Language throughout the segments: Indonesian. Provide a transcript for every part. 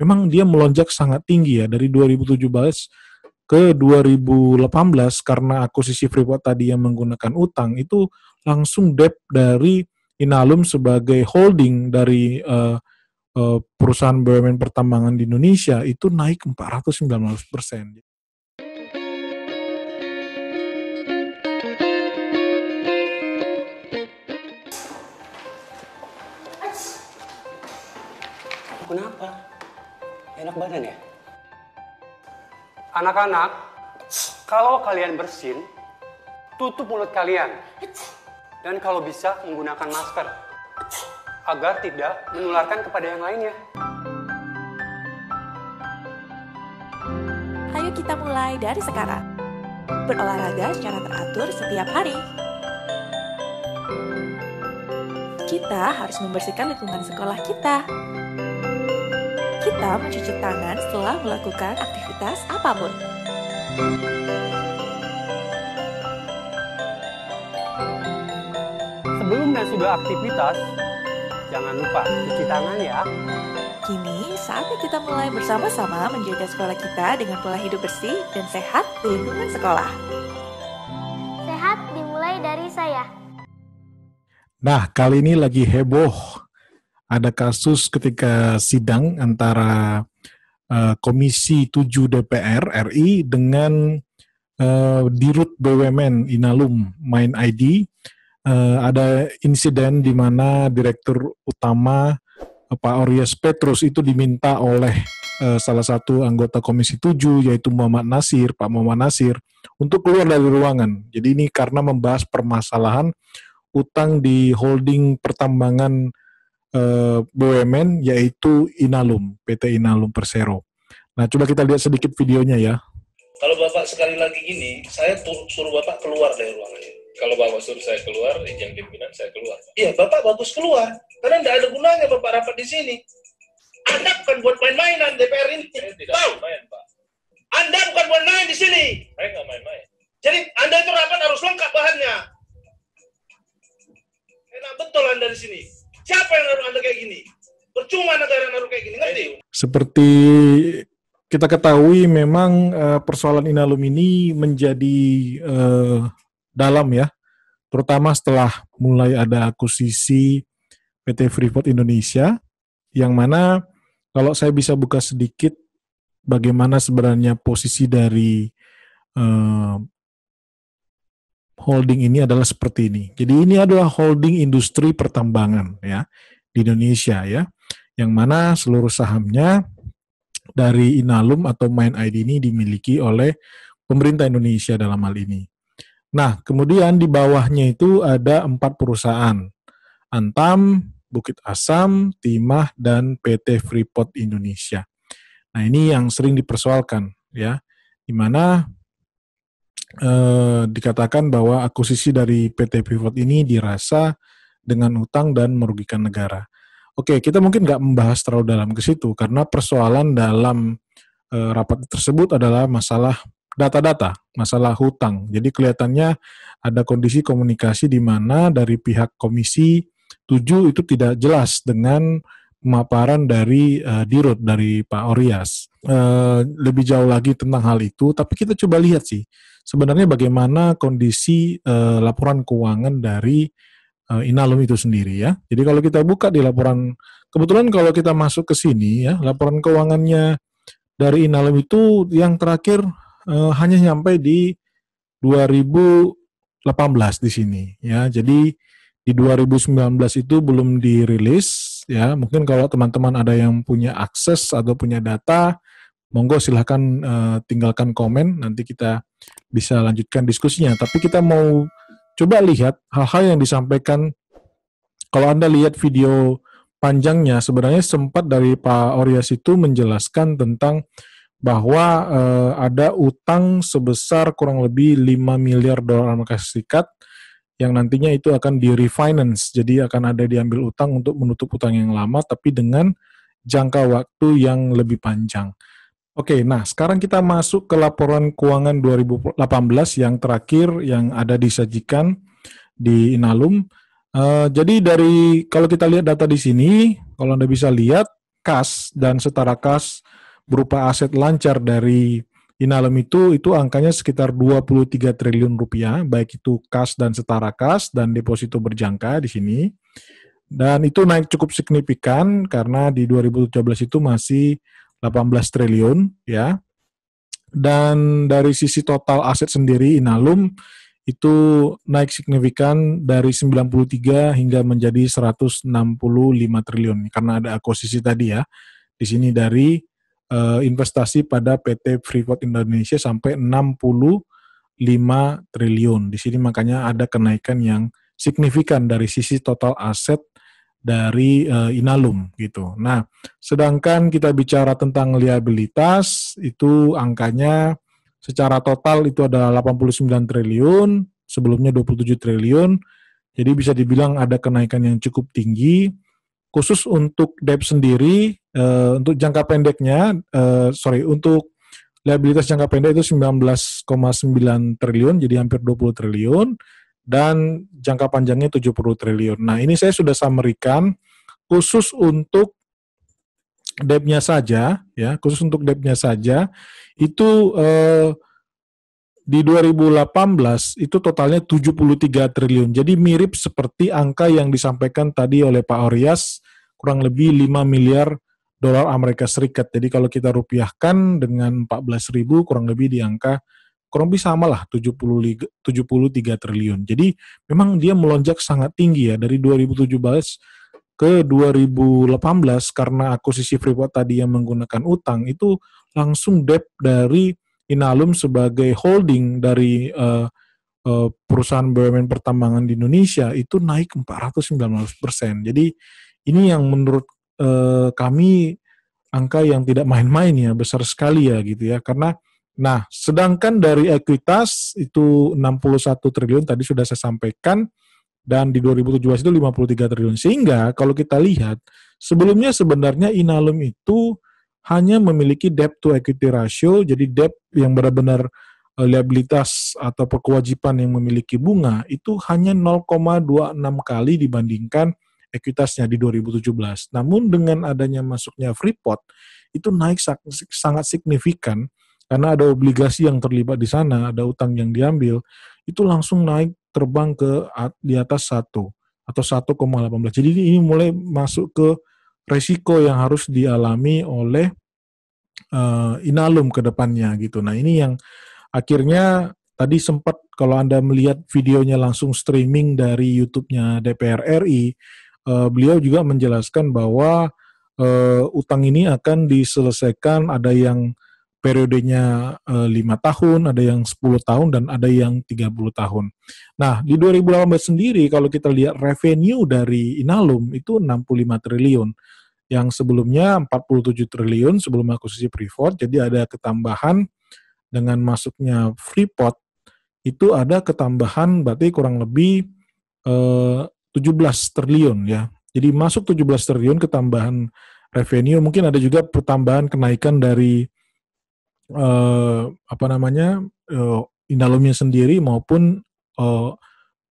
memang dia melonjak sangat tinggi ya dari 2017 ke 2018 karena akuisisi Freeport tadi yang menggunakan utang itu langsung debt dari Inalum sebagai holding dari uh, uh, perusahaan BUMN pertambangan di Indonesia itu naik 419 persen. Kenapa? enak badan ya? Anak-anak, kalau kalian bersin, tutup mulut kalian. Dan kalau bisa, menggunakan masker. Agar tidak menularkan kepada yang lainnya. Ayo kita mulai dari sekarang. Berolahraga secara teratur setiap hari. Kita harus membersihkan lingkungan sekolah kita kita mencuci tangan setelah melakukan aktivitas apapun. Sebelum dan sudah aktivitas, jangan lupa cuci tangan ya. Kini saatnya kita mulai bersama-sama menjaga sekolah kita dengan pola hidup bersih dan sehat di lingkungan sekolah. Sehat dimulai dari saya. Nah, kali ini lagi heboh ada kasus ketika sidang antara uh, Komisi 7 DPR RI dengan uh, Dirut BUMN Inalum Main ID uh, eh, ada insiden di mana direktur utama Pak Orias Petrus itu diminta oleh uh, salah satu anggota Komisi 7 yaitu Muhammad Nasir, Pak Muhammad Nasir untuk keluar dari ruangan. Jadi ini karena membahas permasalahan utang di holding pertambangan Eh, BUMN yaitu Inalum, PT Inalum Persero. Nah, coba kita lihat sedikit videonya ya. Kalau Bapak sekali lagi gini, saya suruh Bapak keluar dari ruangan Kalau Bapak suruh saya keluar, izin pimpinan saya keluar. Iya, Bapak bagus keluar. Karena tidak ada gunanya Bapak rapat di sini. Anda bukan buat main-mainan DPR ini. Saya tidak Tahu? main, Pak. Anda bukan buat main di sini. Saya nggak main-main. Jadi Anda itu rapat harus lengkap bahannya. Enak betul Anda di sini. Siapa yang naruh Anda kayak gini? Percuma negara naruh kayak gini, ngerti? Seperti kita ketahui memang eh, persoalan inalum ini menjadi uh, dalam ya, terutama setelah mulai ada akuisisi PT Freeport Indonesia, yang mana kalau saya bisa buka sedikit bagaimana sebenarnya posisi dari uh, holding ini adalah seperti ini. Jadi ini adalah holding industri pertambangan ya di Indonesia ya. Yang mana seluruh sahamnya dari Inalum atau Main ID ini dimiliki oleh pemerintah Indonesia dalam hal ini. Nah, kemudian di bawahnya itu ada empat perusahaan. Antam, Bukit Asam, Timah, dan PT Freeport Indonesia. Nah, ini yang sering dipersoalkan ya. Di mana eh, dikatakan bahwa akuisisi dari PT Pivot ini dirasa dengan utang dan merugikan negara. Oke, kita mungkin nggak membahas terlalu dalam ke situ karena persoalan dalam eh, rapat tersebut adalah masalah data-data, masalah hutang. Jadi kelihatannya ada kondisi komunikasi di mana dari pihak komisi 7 itu tidak jelas dengan pemaparan dari uh, Dirut dari Pak Orias uh, lebih jauh lagi tentang hal itu. Tapi kita coba lihat sih sebenarnya bagaimana kondisi uh, laporan keuangan dari uh, Inalum itu sendiri ya. Jadi kalau kita buka di laporan kebetulan kalau kita masuk ke sini ya laporan keuangannya dari Inalum itu yang terakhir uh, hanya nyampe di 2018 di sini ya. Jadi di 2019 itu belum dirilis ya. Mungkin kalau teman-teman ada yang punya akses atau punya data, monggo silahkan uh, tinggalkan komen. Nanti kita bisa lanjutkan diskusinya. Tapi kita mau coba lihat hal-hal yang disampaikan. Kalau anda lihat video panjangnya, sebenarnya sempat dari Pak Orias itu menjelaskan tentang bahwa uh, ada utang sebesar kurang lebih 5 miliar dolar Amerika Serikat yang nantinya itu akan di refinance. Jadi akan ada diambil utang untuk menutup utang yang lama tapi dengan jangka waktu yang lebih panjang. Oke, nah sekarang kita masuk ke laporan keuangan 2018 yang terakhir yang ada disajikan di Inalum. Uh, jadi dari kalau kita lihat data di sini, kalau Anda bisa lihat kas dan setara kas berupa aset lancar dari Inalum itu itu angkanya sekitar 23 triliun rupiah, baik itu kas dan setara kas dan deposito berjangka di sini. Dan itu naik cukup signifikan karena di 2017 itu masih 18 triliun ya. Dan dari sisi total aset sendiri Inalum itu naik signifikan dari 93 hingga menjadi 165 triliun karena ada akuisisi tadi ya. Di sini dari uh, investasi pada PT Freeport Indonesia sampai 65 triliun. Di sini makanya ada kenaikan yang signifikan dari sisi total aset dari uh, Inalum gitu. Nah, sedangkan kita bicara tentang liabilitas itu angkanya secara total itu ada 89 triliun, sebelumnya 27 triliun. Jadi bisa dibilang ada kenaikan yang cukup tinggi khusus untuk debt sendiri uh, untuk jangka pendeknya uh, sorry untuk liabilitas jangka pendek itu 19,9 triliun jadi hampir 20 triliun dan jangka panjangnya 70 triliun. Nah, ini saya sudah samerikan khusus untuk debtnya saja ya, khusus untuk debtnya saja itu uh, di 2018 itu totalnya 73 triliun. Jadi mirip seperti angka yang disampaikan tadi oleh Pak Orias, kurang lebih 5 miliar dolar Amerika Serikat. Jadi kalau kita rupiahkan dengan 14 ribu, kurang lebih di angka kurang lebih sama lah 73 triliun. Jadi memang dia melonjak sangat tinggi ya dari 2017 ke 2018 karena akuisisi Freeport tadi yang menggunakan utang itu langsung debt dari Inalum sebagai holding dari uh, uh, perusahaan BUMN pertambangan di Indonesia itu naik persen. Jadi ini yang menurut uh, kami angka yang tidak main-main ya, besar sekali ya gitu ya. Karena nah, sedangkan dari ekuitas itu 61 triliun tadi sudah saya sampaikan dan di 2017 itu 53 triliun. Sehingga kalau kita lihat sebelumnya sebenarnya Inalum itu hanya memiliki debt to equity ratio, jadi debt yang benar-benar eh, liabilitas atau kewajiban yang memiliki bunga itu hanya 0,26 kali dibandingkan ekuitasnya di 2017. Namun dengan adanya masuknya Freeport itu naik sangat signifikan karena ada obligasi yang terlibat di sana, ada utang yang diambil, itu langsung naik terbang ke di atas 1 atau 1,18. Jadi ini mulai masuk ke resiko yang harus dialami oleh uh, Inalum ke depannya gitu. Nah ini yang akhirnya tadi sempat kalau Anda melihat videonya langsung streaming dari YouTube-nya DPR RI, uh, eh, beliau juga menjelaskan bahwa uh, utang ini akan diselesaikan ada yang periodenya lima tahun, ada yang 10 tahun, dan ada yang 30 tahun. Nah, di 2018 sendiri kalau kita lihat revenue dari Inalum itu 65 triliun yang sebelumnya 47 triliun sebelum akuisisi Freeport, jadi ada ketambahan dengan masuknya Freeport itu ada ketambahan berarti kurang lebih eh, 17 triliun ya. Jadi masuk 17 triliun ketambahan revenue, mungkin ada juga pertambahan kenaikan dari eh, apa namanya? Eh, Inalumnya sendiri maupun eh,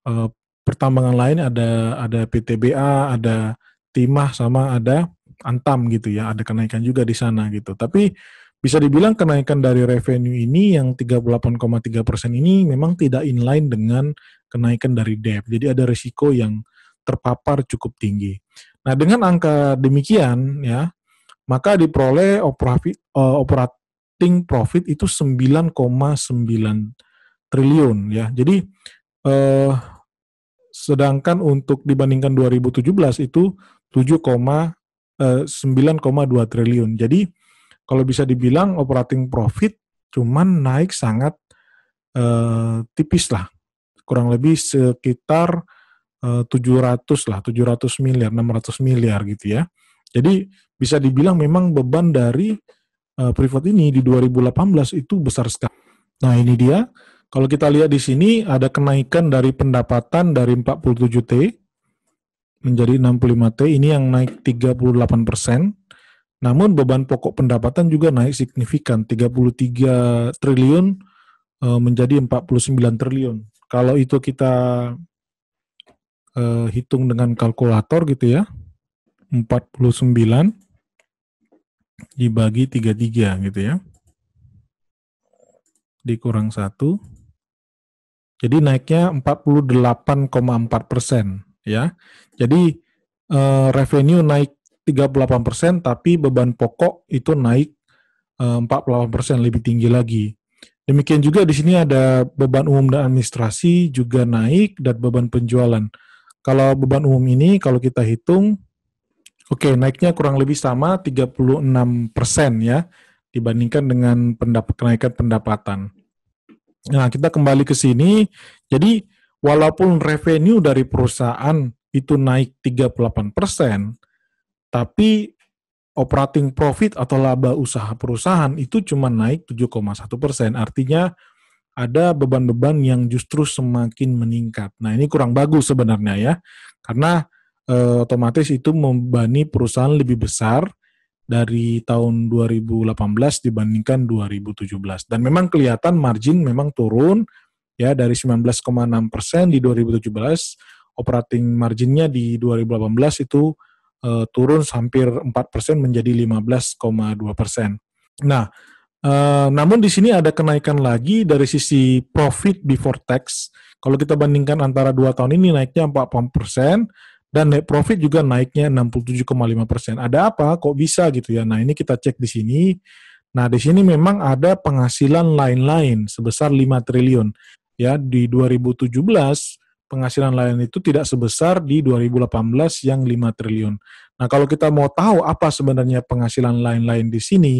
eh, pertambangan lain ada ada PTBA, ada timah sama ada Antam gitu ya, ada kenaikan juga di sana gitu. Tapi bisa dibilang kenaikan dari revenue ini yang 38,3 persen ini memang tidak inline dengan kenaikan dari debt. Jadi ada risiko yang terpapar cukup tinggi. Nah dengan angka demikian ya, maka diperoleh operafi, uh, operating profit itu 9,9 triliun ya. Jadi eh, sedangkan untuk dibandingkan 2017 itu 9,2 eh, triliun. Jadi kalau bisa dibilang operating profit cuman naik sangat uh, tipis lah. Kurang lebih sekitar eh, uh, 700 lah, 700 miliar, 600 miliar gitu ya. Jadi bisa dibilang memang beban dari uh, privat ini di 2018 itu besar sekali. Nah, ini dia. Kalau kita lihat di sini ada kenaikan dari pendapatan dari 47T menjadi 65T ini yang naik 38 persen. Namun beban pokok pendapatan juga naik signifikan 33 triliun eh, menjadi 49 triliun. Kalau itu kita eh, hitung dengan kalkulator gitu ya. 49 dibagi 33 gitu ya. Dikurang 1. Jadi naiknya 48,4 persen ya. Jadi uh, revenue naik 38% tapi beban pokok itu naik eh, uh, 48% lebih tinggi lagi. Demikian juga di sini ada beban umum dan administrasi juga naik dan beban penjualan. Kalau beban umum ini kalau kita hitung oke okay, naiknya kurang lebih sama 36% ya dibandingkan dengan pendapat kenaikan pendapatan. Nah, kita kembali ke sini. Jadi walaupun revenue dari perusahaan itu naik 38%, tapi operating profit atau laba usaha perusahaan itu cuma naik 7,1%. Artinya ada beban-beban yang justru semakin meningkat. Nah, ini kurang bagus sebenarnya ya. Karena e, otomatis itu membebani perusahaan lebih besar dari tahun 2018 dibandingkan 2017. Dan memang kelihatan margin memang turun ya dari 19,6 persen di 2017 operating marginnya di 2018 itu uh, turun hampir 4 persen menjadi 15,2 persen. Nah, uh, namun di sini ada kenaikan lagi dari sisi profit before tax. Kalau kita bandingkan antara dua tahun ini naiknya 4 persen dan net profit juga naiknya 67,5 persen. Ada apa? Kok bisa gitu ya? Nah ini kita cek di sini. Nah, di sini memang ada penghasilan lain-lain sebesar 5 triliun ya di 2017 penghasilan lain itu tidak sebesar di 2018 yang 5 triliun. Nah, kalau kita mau tahu apa sebenarnya penghasilan lain-lain di sini,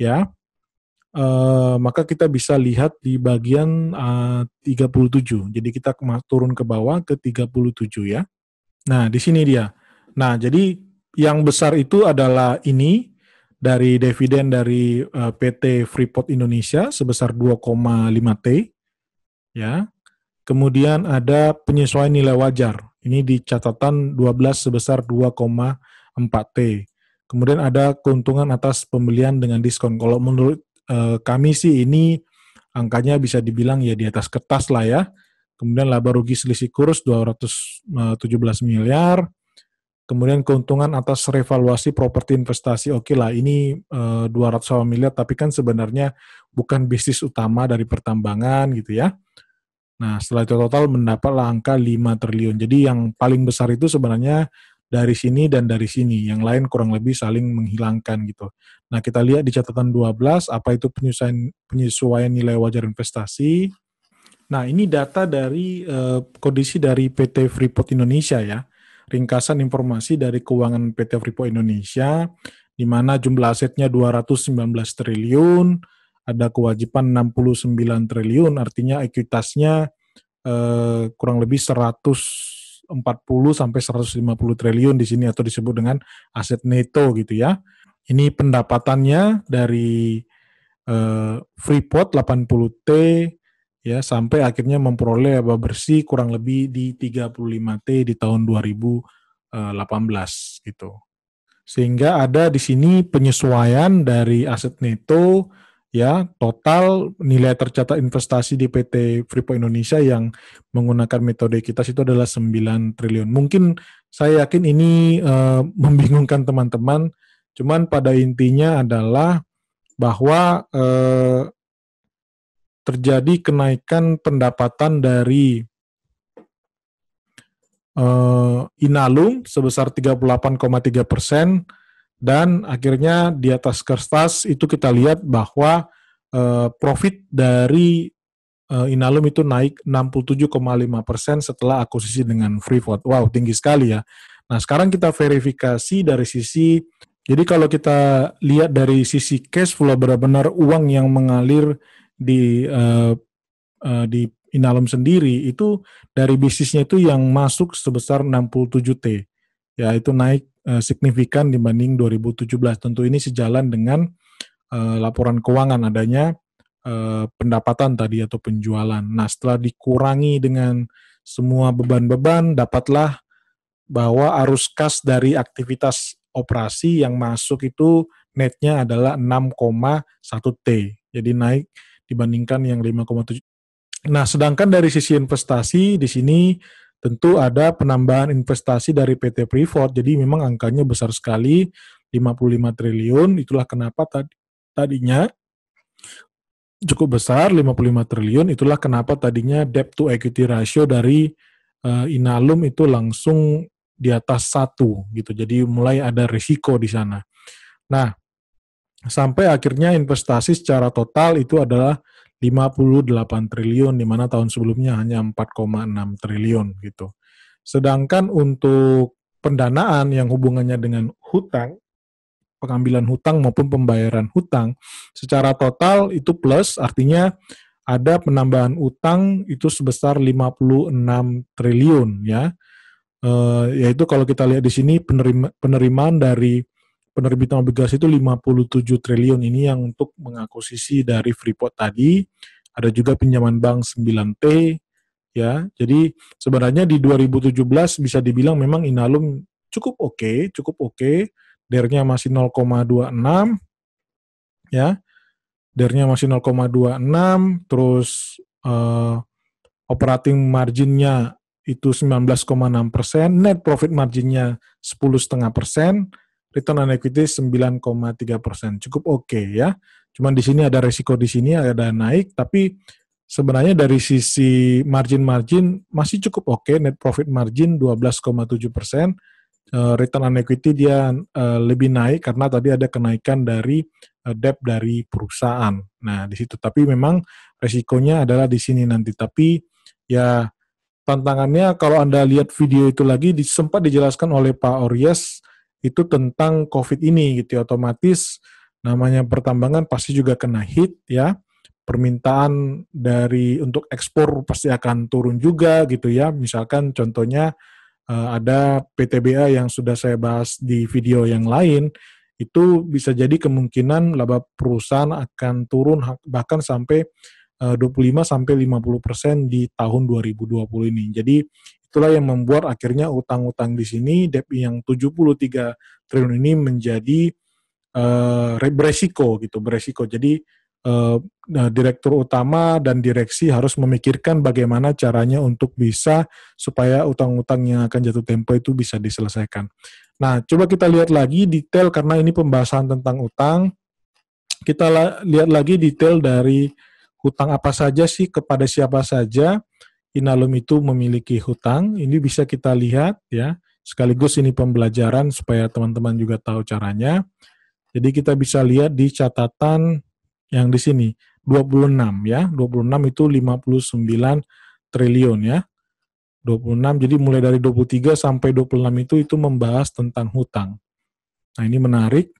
ya, eh, maka kita bisa lihat di bagian eh, 37. Jadi kita turun ke bawah ke 37 ya. Nah, di sini dia. Nah, jadi yang besar itu adalah ini dari dividen dari eh, PT Freeport Indonesia sebesar 2,5 T ya. Kemudian ada penyesuaian nilai wajar. Ini di catatan 12 sebesar 2,4T. Kemudian ada keuntungan atas pembelian dengan diskon. Kalau menurut e, kami sih ini angkanya bisa dibilang ya di atas kertas lah ya. Kemudian laba rugi selisih kurs 217 eh, miliar. Kemudian keuntungan atas revaluasi properti investasi, oke okay lah ini e, eh, 200 miliar, tapi kan sebenarnya bukan bisnis utama dari pertambangan gitu ya. Nah setelah itu total mendapatlah angka 5 triliun. Jadi yang paling besar itu sebenarnya dari sini dan dari sini. Yang lain kurang lebih saling menghilangkan gitu. Nah kita lihat di catatan 12, apa itu penyesuaian, penyesuaian nilai wajar investasi. Nah ini data dari e, kondisi dari PT Freeport Indonesia ya ringkasan informasi dari keuangan PT Freeport Indonesia, di mana jumlah asetnya 219 triliun, ada kewajiban 69 triliun, artinya ekuitasnya eh, kurang lebih 140 sampai 150 triliun di sini atau disebut dengan aset neto gitu ya. Ini pendapatannya dari eh, Freeport 80T ya sampai akhirnya memperoleh laba bersih kurang lebih di 35T di tahun 2018 eh, gitu. Sehingga ada di sini penyesuaian dari aset neto ya total nilai tercatat investasi di PT Freeport Indonesia yang menggunakan metode kita itu adalah 9 triliun. Mungkin saya yakin ini uh, membingungkan teman-teman, cuman pada intinya adalah bahwa eh, terjadi kenaikan pendapatan dari uh, Inalum sebesar 38,3 persen dan akhirnya di atas kertas itu kita lihat bahwa uh, profit dari uh, Inalum itu naik 67,5 persen setelah akuisisi dengan Freeport. Wow, tinggi sekali ya. Nah sekarang kita verifikasi dari sisi jadi kalau kita lihat dari sisi cash flow benar-benar uang yang mengalir di uh, uh, di Inalum sendiri itu dari bisnisnya itu yang masuk sebesar 67 T. Ya, itu naik uh, signifikan dibanding 2017. Tentu ini sejalan dengan uh, laporan keuangan adanya uh, pendapatan tadi atau penjualan. Nah, setelah dikurangi dengan semua beban-beban dapatlah bahwa arus kas dari aktivitas operasi yang masuk itu netnya adalah 6,1 T. Jadi naik dibandingkan yang 5,7. Nah, sedangkan dari sisi investasi di sini tentu ada penambahan investasi dari PT Freeport. Jadi memang angkanya besar sekali, 55 triliun. Itulah kenapa tadi tadinya cukup besar 55 triliun. Itulah kenapa tadinya debt to equity ratio dari uh, Inalum itu langsung di atas satu gitu. Jadi mulai ada risiko di sana. Nah, sampai akhirnya investasi secara total itu adalah 58 triliun di mana tahun sebelumnya hanya 4,6 triliun gitu. Sedangkan untuk pendanaan yang hubungannya dengan hutang, pengambilan hutang maupun pembayaran hutang secara total itu plus artinya ada penambahan utang itu sebesar 56 triliun ya. E, yaitu kalau kita lihat di sini penerima, penerimaan dari penerbitan obligasi itu 57 triliun ini yang untuk mengakuisisi dari Freeport tadi. Ada juga pinjaman bank 9T ya. Jadi sebenarnya di 2017 bisa dibilang memang Inalum cukup oke, okay, cukup oke. Okay. Dernya masih 0,26 ya. Dernya masih 0,26 terus uh, operating marginnya itu 19,6 persen, net profit marginnya 10,5 persen, return on equity 9,3 persen. Cukup oke okay, ya. Cuman di sini ada resiko di sini ada naik, tapi sebenarnya dari sisi margin-margin masih cukup oke. Okay. Net profit margin 12,7 persen. Eh, return on equity dia eh, lebih naik karena tadi ada kenaikan dari eh, debt dari perusahaan. Nah di situ, tapi memang resikonya adalah di sini nanti. Tapi ya tantangannya kalau anda lihat video itu lagi sempat dijelaskan oleh Pak Ories itu tentang COVID ini gitu ya. Otomatis namanya pertambangan pasti juga kena hit ya. Permintaan dari untuk ekspor pasti akan turun juga gitu ya. Misalkan contohnya eh, ada PTBA yang sudah saya bahas di video yang lain itu bisa jadi kemungkinan laba perusahaan akan turun bahkan sampai 25 eh, sampai 50% di tahun 2020 ini. Jadi itulah yang membuat akhirnya utang-utang di sini debt yang 73 triliun ini menjadi uh, beresiko gitu, beresiko. Jadi uh, direktur utama dan direksi harus memikirkan bagaimana caranya untuk bisa supaya utang-utang yang akan jatuh tempo itu bisa diselesaikan. Nah, coba kita lihat lagi detail karena ini pembahasan tentang utang. Kita lihat lagi detail dari hutang apa saja sih kepada siapa saja Inalum itu memiliki hutang. Ini bisa kita lihat ya. Sekaligus ini pembelajaran supaya teman-teman juga tahu caranya. Jadi kita bisa lihat di catatan yang di sini 26 ya. 26 itu 59 triliun ya. 26 jadi mulai dari 23 sampai 26 itu itu membahas tentang hutang. Nah, ini menarik.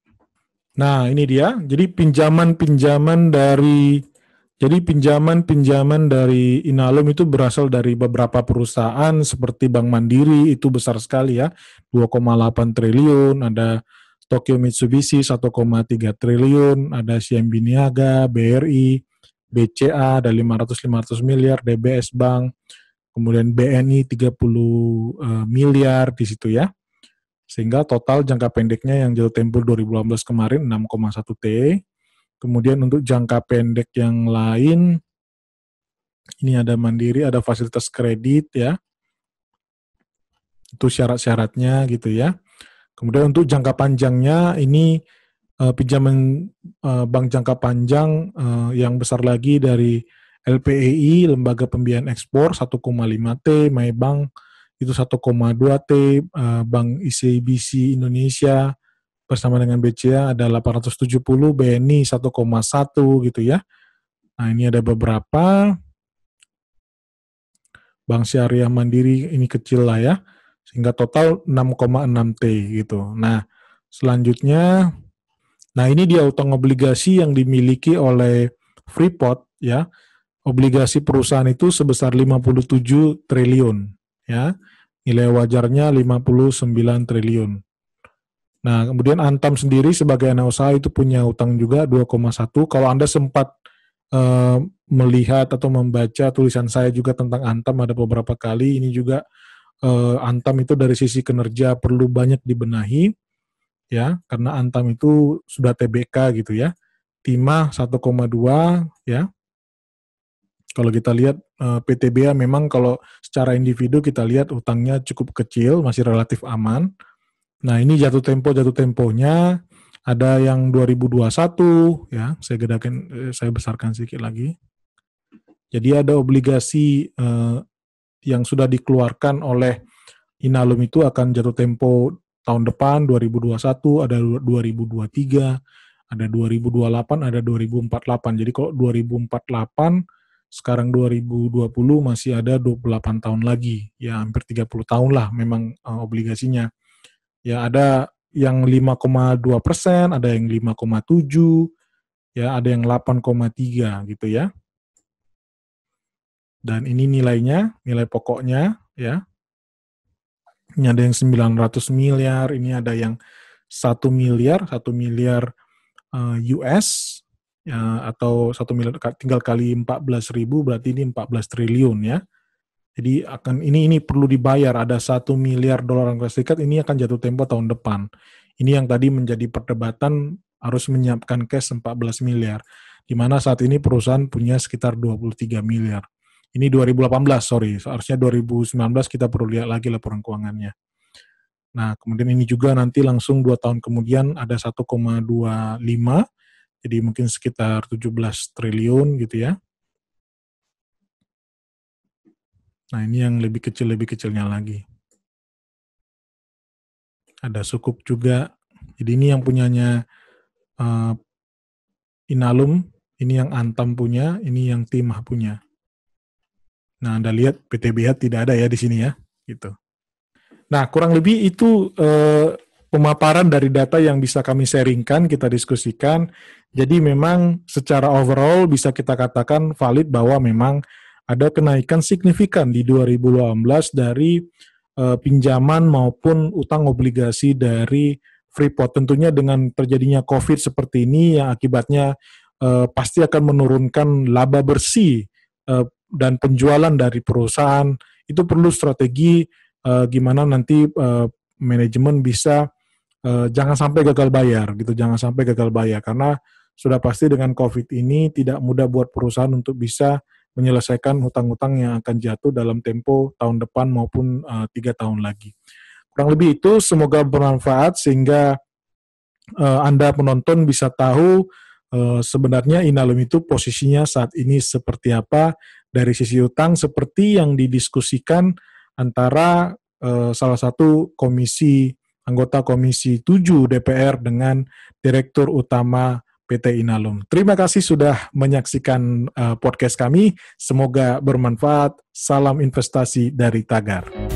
Nah, ini dia. Jadi pinjaman-pinjaman dari jadi pinjaman-pinjaman dari Inalum itu berasal dari beberapa perusahaan seperti Bank Mandiri itu besar sekali ya, 2,8 triliun, ada Tokyo Mitsubishi 1,3 triliun, ada CMB Niaga, BRI, BCA ada 500-500 miliar, DBS Bank, kemudian BNI 30 eh, miliar di situ ya. Sehingga total jangka pendeknya yang jatuh tempo 2018 kemarin 6,1 T, Kemudian untuk jangka pendek yang lain, ini ada mandiri, ada fasilitas kredit ya. Itu syarat-syaratnya gitu ya. Kemudian untuk jangka panjangnya ini uh, pinjaman uh, bank jangka panjang uh, yang besar lagi dari LPEI, Lembaga Pembiayaan Ekspor 1,5T, Maybank itu 1,2T, uh, Bank ICBC Indonesia bersama dengan BCA ada 870, BNI 1,1 gitu ya. Nah, ini ada beberapa. Bank Syariah Mandiri ini kecil lah ya. Sehingga total 6,6 T gitu. Nah, selanjutnya nah ini dia utang obligasi yang dimiliki oleh Freeport ya. Obligasi perusahaan itu sebesar 57 triliun ya. Nilai wajarnya 59 triliun. Nah, kemudian Antam sendiri sebagai anak usaha itu punya utang juga 2,1. Kalau Anda sempat uh, melihat atau membaca tulisan saya juga tentang Antam ada beberapa kali, ini juga uh, Antam itu dari sisi kinerja perlu banyak dibenahi ya, karena Antam itu sudah TBK gitu ya. Timah 1,2 ya. Kalau kita lihat eh, PTBA memang kalau secara individu kita lihat utangnya cukup kecil, masih relatif aman Nah, ini jatuh tempo jatuh temponya ada yang 2021 ya, saya gedakan eh, saya besarkan sedikit lagi. Jadi ada obligasi eh, yang sudah dikeluarkan oleh Inalum itu akan jatuh tempo tahun depan 2021, ada 2023, ada 2028, ada 2048. Jadi kalau 2048 sekarang 2020 masih ada 28 tahun lagi, ya hampir 30 tahun lah memang eh, obligasinya. Ya ada yang 5,2 persen, ada yang 5,7, ya ada yang 8,3 gitu ya. Dan ini nilainya, nilai pokoknya ya. Ini ada yang 900 miliar, ini ada yang 1 miliar, 1 miliar eh, US ya, atau 1 miliar tinggal kali 14 ribu berarti ini 14 triliun ya. Jadi akan ini ini perlu dibayar ada satu miliar dolar Amerika Serikat ini akan jatuh tempo tahun depan. Ini yang tadi menjadi perdebatan harus menyiapkan cash 14 miliar. Di mana saat ini perusahaan punya sekitar 23 miliar. Ini 2018, sorry. Seharusnya 2019 kita perlu lihat lagi laporan keuangannya. Nah, kemudian ini juga nanti langsung dua tahun kemudian ada 1,25, jadi mungkin sekitar 17 triliun gitu ya. Nah, ini yang lebih kecil lebih kecilnya lagi. Ada sukup juga. Jadi ini yang punyanya uh, Inalum, ini yang Antam punya, ini yang Timah punya. Nah, Anda lihat PTBH tidak ada ya di sini ya, gitu. Nah, kurang lebih itu uh, pemaparan dari data yang bisa kami sharingkan, kita diskusikan. Jadi memang secara overall bisa kita katakan valid bahwa memang ada kenaikan signifikan di 2018 dari uh, pinjaman maupun utang obligasi dari Freeport. Tentunya dengan terjadinya COVID seperti ini yang akibatnya uh, pasti akan menurunkan laba bersih uh, dan penjualan dari perusahaan. Itu perlu strategi uh, gimana nanti uh, manajemen bisa uh, jangan sampai gagal bayar gitu, jangan sampai gagal bayar karena sudah pasti dengan COVID ini tidak mudah buat perusahaan untuk bisa menyelesaikan hutang-hutang yang akan jatuh dalam tempo tahun depan maupun eh, tiga tahun lagi. Kurang lebih itu semoga bermanfaat sehingga uh, Anda penonton bisa tahu uh, sebenarnya Inalum itu posisinya saat ini seperti apa dari sisi hutang seperti yang didiskusikan antara uh, salah satu komisi anggota Komisi 7 DPR dengan Direktur Utama PT Inalum. Terima kasih sudah menyaksikan eh, podcast kami. Semoga bermanfaat. Salam investasi dari Tagar.